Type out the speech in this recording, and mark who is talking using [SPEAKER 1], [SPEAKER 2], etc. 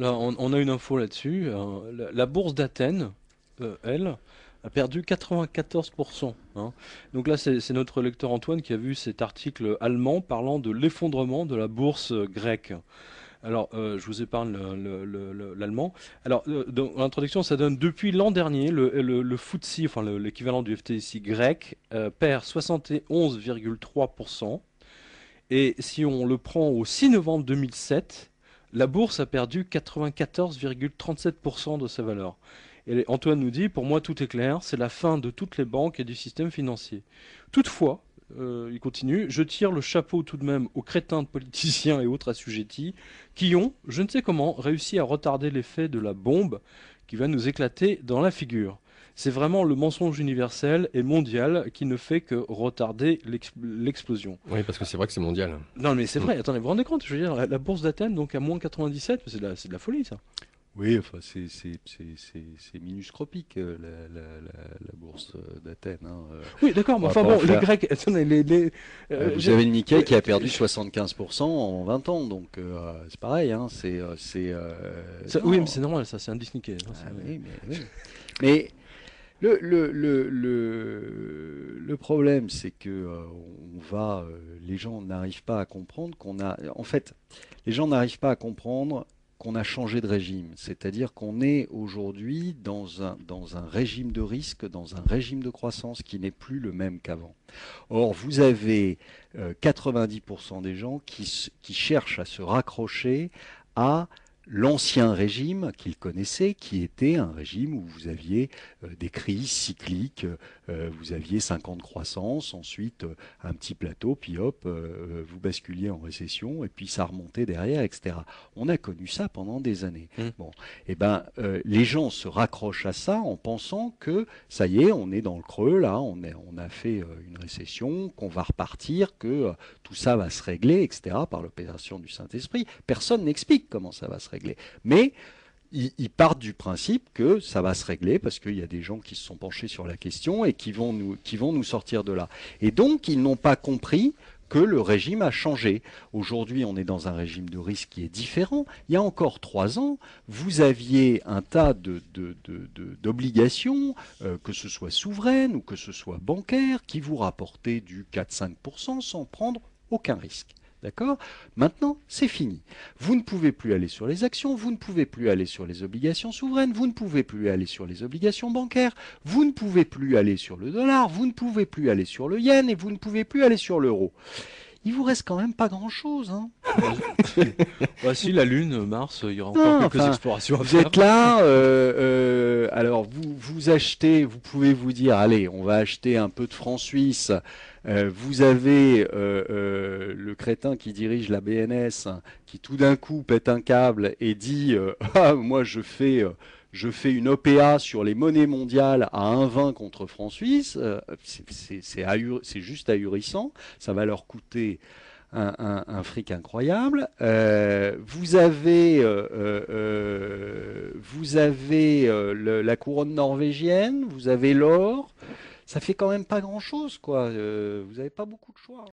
[SPEAKER 1] on,
[SPEAKER 2] a une info là-dessus. Euh, la, bourse d'Athènes, euh, elle, a perdu 94%. Hein. Donc là, c'est notre lecteur Antoine qui a vu cet article allemand parlant de l'effondrement de la bourse euh, grecque. Alors, je vous épargne l'allemand. Alors, dans l'introduction, ça donne depuis l'an dernier, le, le, enfin l'équivalent du FTSE grec, perd 71,3%. Et si on le prend au 6 novembre 2007, la bourse a perdu 94,37% de sa valeur. Et Antoine nous dit, pour moi tout est clair, c'est la fin de toutes les banques et du système financier. Toutefois, euh, il continue, je tire le chapeau tout de même aux crétins de politiciens et autres assujettis qui ont, je ne sais comment, réussi à retarder l'effet de la bombe qui va nous éclater dans la figure. C'est vraiment le mensonge universel et mondial qui ne fait que retarder l'explosion. Oui, parce que c'est vrai que c'est mondial. Non, mais c'est hmm. vrai. Attendez, vous vous rendez compte Je veux dire, la, bourse d'Athènes, donc à moins 97, c'est de, la folie, ça.
[SPEAKER 1] Oui, enfin, c'est minuscropique, euh, la, bourse euh, d'Athènes. Hein, euh. Oui, d'accord, mais enfin bon, les Grecs. les, Vous avez le Nikkei qui a perdu 75% en 20 ans, donc c'est pareil. Hein, c'est oui, mais c'est normal, ça, c'est un Nikkei. Hein, ah oui. mais le, problème, c'est que euh, on va, euh, les gens n'arrivent pas à comprendre qu'on a. En fait, les gens n'arrivent pas à comprendre qu'on a changé de régime. C'est-à-dire qu'on est aujourd'hui dans un, régime de risque, dans un régime de croissance qui n'est plus le même qu'avant. Or, vous avez 90% euh, des gens qui cherchent à se raccrocher à l'ancien régime qu'ils connaissaient qui était un régime où vous aviez euh, des crises cycliques, euh, vous aviez 50 croissance, ensuite euh, un petit plateau, puis hop, vous basculiez en récession, et puis ça remontait derrière, etc. On a connu ça pendant des années. Mmh. Bon, et eh ben, les gens se raccrochent à ça en pensant que ça y est, on est dans le creux, là, on, on a fait une récession, qu'on va repartir, que tout ça va se régler, etc., par l'opération du Saint-Esprit. Personne n'explique comment ça va se régler. Mais ils, partent du principe que ça va se régler parce qu'il y a des gens qui se sont penchés sur la question et qui vont nous, qui vont nous sortir de là. Et donc, ils n'ont pas compris que le régime a changé. Aujourd'hui, on est dans un régime de risque qui est différent. Il y a encore trois ans, vous aviez un tas d'obligations, euh, que ce soit souveraines ou que ce soit bancaires, qui vous rapportaient du 4-5% sans prendre aucun risque. D'accord Maintenant, c'est fini. Vous ne pouvez plus aller sur les actions, vous ne pouvez plus aller sur les obligations souveraines, vous ne pouvez plus aller sur les obligations bancaires, vous ne pouvez plus aller sur le dollar, vous ne pouvez plus aller sur le yen et vous ne pouvez plus aller sur l'euro. Il vous reste quand même pas grand-chose. Voici
[SPEAKER 2] hein. bah, la Lune, Mars, il y aura encore quelques explorations à vous Vous êtes
[SPEAKER 1] là, euh, euh, vous vous pouvez vous dire, allez, on va acheter un peu de francs suisses. Euh, vous avez euh, euh, le crétin qui dirige la BNS, qui tout d'un coup pète un câble et dit, ah, moi je fais je fais une OPA sur les monnaies mondiales à 1,20 contre francs suisse, c'est juste ahurissant, ça va leur coûter un, fric incroyable. Euh, vous avez, euh, euh, vous avez la couronne norvégienne, vous avez l'or. Ça fait quand même pas grand-chose, quoi. vous n'avez pas beaucoup de choix. Hein.